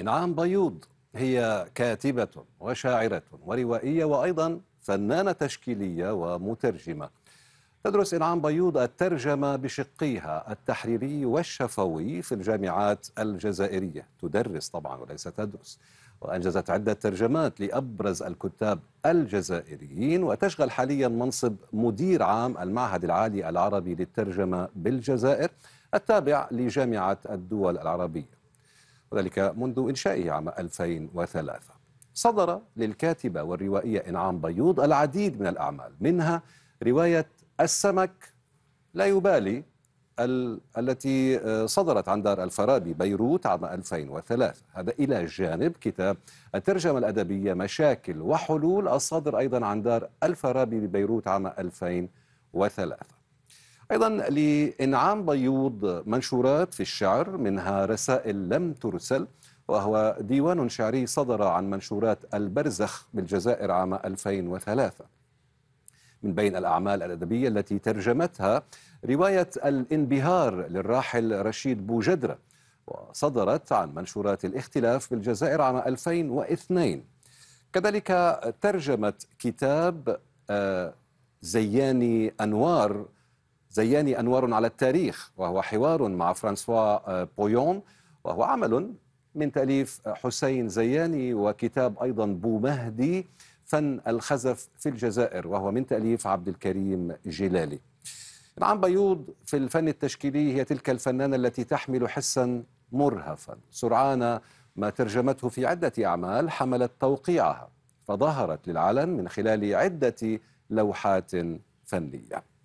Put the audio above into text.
إنعام بيوض هي كاتبة وشاعرة وروائية وأيضا فنانة تشكيلية ومترجمة تدرس إنعام بيوض الترجمة بشقيها التحريري والشفوي في الجامعات الجزائرية تدرس طبعا وليس تدرس وأنجزت عدة ترجمات لأبرز الكتاب الجزائريين وتشغل حاليا منصب مدير عام المعهد العالي العربي للترجمة بالجزائر التابع لجامعة الدول العربية وذلك منذ إنشائه عام 2003 صدر للكاتبة والروائية إنعام بيوض العديد من الأعمال منها رواية السمك لا يبالي ال... التي آه، صدرت عن دار الفارابي بيروت عام 2003 هذا إلى جانب كتاب الترجمة الأدبية مشاكل وحلول الصادر أيضا عن دار الفارابي ببيروت عام 2003 أيضا لإنعام بيوض منشورات في الشعر منها رسائل لم ترسل وهو ديوان شعري صدر عن منشورات البرزخ بالجزائر عام 2003 من بين الأعمال الأدبية التي ترجمتها رواية الانبهار للراحل رشيد بوجدرة وصدرت عن منشورات الاختلاف بالجزائر عام 2002 كذلك ترجمت كتاب آه، زياني أنوار زياني أنوار على التاريخ وهو حوار مع فرانسوا آه، بويون وهو عمل من تأليف حسين زياني وكتاب أيضا بو مهدي فن الخزف في الجزائر وهو من تأليف عبد الكريم جلالي نعم بيوض في الفن التشكيلي هي تلك الفنانة التي تحمل حسا مرهفا سرعان ما ترجمته في عدة أعمال حملت توقيعها فظهرت للعلن من خلال عدة لوحات فنية